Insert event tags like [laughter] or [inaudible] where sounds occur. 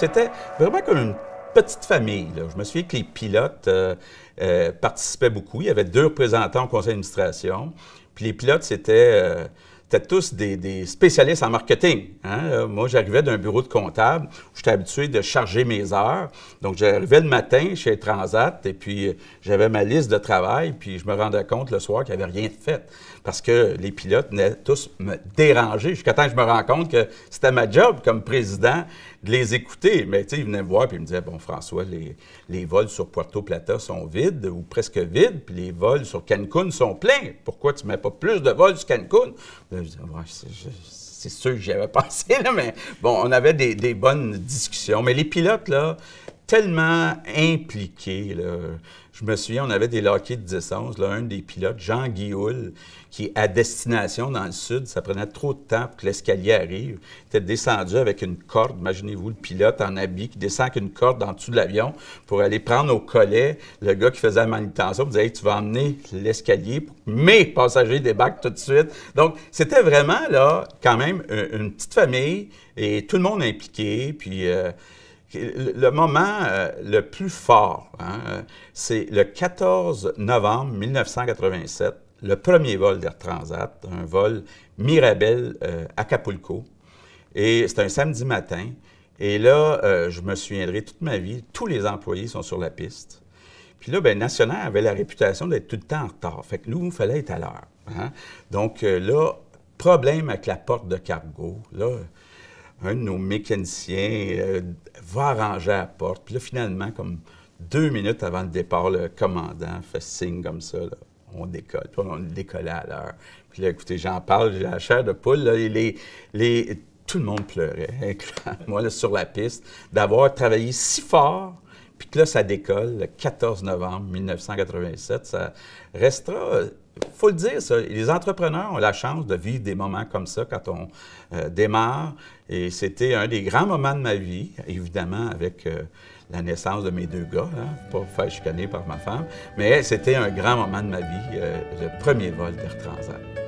c'était vraiment comme une petite famille. Je me souviens que les pilotes euh, euh, participaient beaucoup. Il y avait deux représentants au conseil d'administration. Puis les pilotes, c'était... Euh, tous des, spécialistes en marketing. Hein. moi, j'arrivais d'un bureau de comptable où j'étais habitué de charger mes heures. Donc, j'arrivais le matin chez Transat et puis j'avais ma liste de travail. Puis je me rendais compte le soir qu'il n'y avait rien fait parce que les pilotes venaient tous me déranger jusqu'à temps que je me rends compte que c'était ma job comme président de les écouter. Mais tu sais, ils venaient me voir puis ils me disaient Bon, François, les, les vols sur Puerto Plata sont vides ou presque vides, puis les vols sur Cancun sont pleins. Pourquoi tu ne mets pas plus de vols sur Cancun Je c'est sûr que j'y avais [laughs] pensé, là, mais bon, on avait des, des bonnes discussions. Mais les pilotes, là, tellement impliqué. Je me souviens, on avait des laquais de 10 là, un des pilotes, Jean Guul, qui est à destination dans le sud. Ça prenait trop de temps pour que l'escalier arrive. Il était descendu avec une corde. Imaginez-vous le pilote en habit qui descend avec une corde en dessous de l'avion pour aller prendre au collet le gars qui faisait la manutention. Il disait Tu vas emmener l'escalier pour que mes passagers débarquent tout de suite. Donc, c'était vraiment, là, quand même, euh, une petite famille et tout le monde impliqué. Puis. Euh, le moment euh, le plus fort, hein, euh, c'est le 14 novembre 1987, le premier vol d'Air Transat, un vol Mirabel-Acapulco. Euh, et c'est un samedi matin. Et là, je me souviendrai toute ma vie, tous les employés sont sur la piste. Puis là, bien, National avait la réputation d'être tout le temps en retard. Fait que nous, il fallait être à l'heure. Hein. Donc là, problème avec la porte de cargo. Là, un de nos mécaniciens euh, va arranger la porte. Puis là, finalement, comme deux minutes avant le départ, le commandant fait signe comme ça. On décolle. Puis on décollait à l'heure. Puis là, écoutez, j'en parle, j'ai la chair de poule. les, les, tout le monde pleurait, [laughs] moi, sur la piste, d'avoir travaillé si fort puis que là, ça décolle le 14 novembre 1987. Ça restera faut le dire, ça. les entrepreneurs ont la chance de vivre des moments comme ça quand on euh, démarre. Et c'était un des grands moments de ma vie, évidemment, avec euh, la naissance de mes deux gars, hein, pas faire chicaner par ma femme. Mais c'était un grand moment de ma vie, euh, le premier vol d'Air Transat.